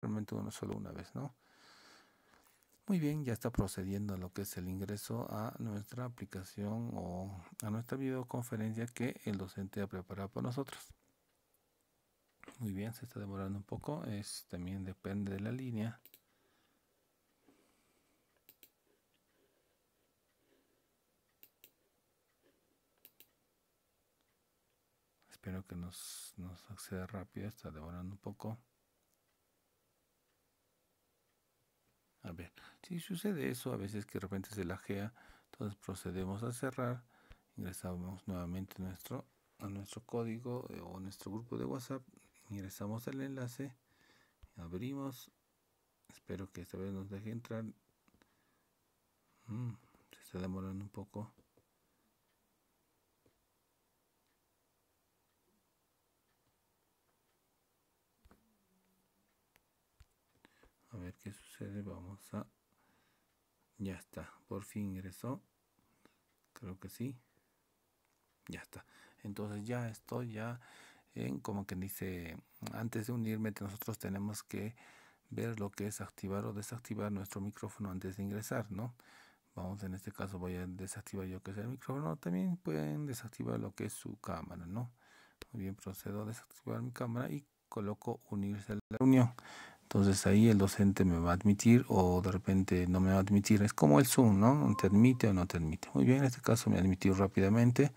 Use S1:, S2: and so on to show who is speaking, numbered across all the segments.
S1: realmente uno solo una vez, ¿no? Muy bien, ya está procediendo lo que es el ingreso a nuestra aplicación o a nuestra videoconferencia que el docente ha preparado para nosotros. Muy bien, se está demorando un poco, es también depende de la línea. Espero que nos, nos acceda rápido, está demorando un poco. A ver, si sucede eso, a veces que de repente se lajea, entonces procedemos a cerrar, ingresamos nuevamente nuestro, a nuestro código eh, o nuestro grupo de WhatsApp, ingresamos al enlace, abrimos, espero que esta vez nos deje entrar. Mm, se está demorando un poco. que sucede. Vamos a... Ya está. Por fin ingresó. Creo que sí. Ya está. Entonces ya estoy ya en como que dice, antes de unirme nosotros tenemos que ver lo que es activar o desactivar nuestro micrófono antes de ingresar, ¿no? Vamos, en este caso voy a desactivar yo que es el micrófono. También pueden desactivar lo que es su cámara, ¿no? Muy bien, procedo a desactivar mi cámara y coloco unirse a la reunión. Entonces ahí el docente me va a admitir o de repente no me va a admitir. Es como el Zoom, ¿no? ¿Te admite o no te admite? Muy bien, en este caso me admitió rápidamente.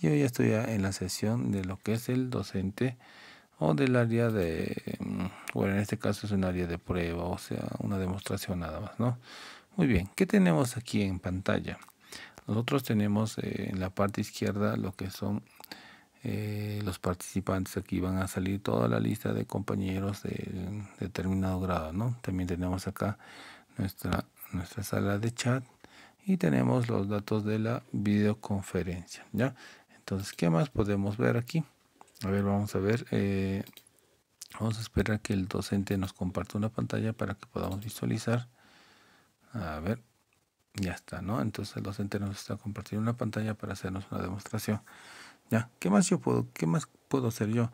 S1: Yo ya estoy en la sesión de lo que es el docente o del área de, mm, bueno, en este caso es un área de prueba, o sea, una demostración nada más, ¿no? Muy bien, ¿qué tenemos aquí en pantalla? Nosotros tenemos eh, en la parte izquierda lo que son eh, los participantes aquí van a salir toda la lista de compañeros de, determinado grado, También tenemos acá nuestra, nuestra sala de chat y tenemos los datos de la videoconferencia, ¿ya? Entonces, ¿qué más podemos ver aquí? A ver, vamos a ver. Eh, vamos a esperar que el docente nos comparta una pantalla para que podamos visualizar. A ver, ya está, ¿no? Entonces el docente nos está compartiendo una pantalla para hacernos una demostración. ¿Qué más yo puedo? ¿Qué más puedo hacer yo?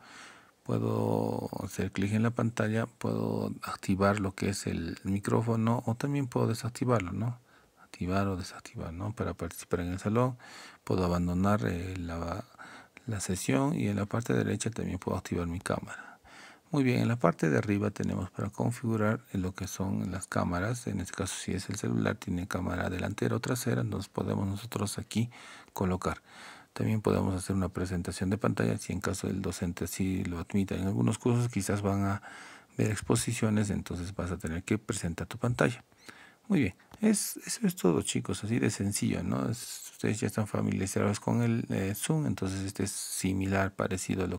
S1: Puedo hacer clic en la pantalla, puedo activar lo que es el micrófono o también puedo desactivarlo, ¿no? Activar o desactivar, ¿no? Para participar en el salón, puedo abandonar eh, la, la sesión y en la parte derecha también puedo activar mi cámara. Muy bien, en la parte de arriba tenemos para configurar lo que son las cámaras. En este caso, si es el celular, tiene cámara delantera o trasera, entonces podemos nosotros aquí colocar. También podemos hacer una presentación de pantalla si en caso del docente así lo admita. En algunos cursos quizás van a ver exposiciones, entonces vas a tener que presentar tu pantalla. Muy bien, es, eso es todo chicos, así de sencillo, ¿no? ustedes ya están familiarizados con el eh, Zoom, entonces este es similar, parecido a lo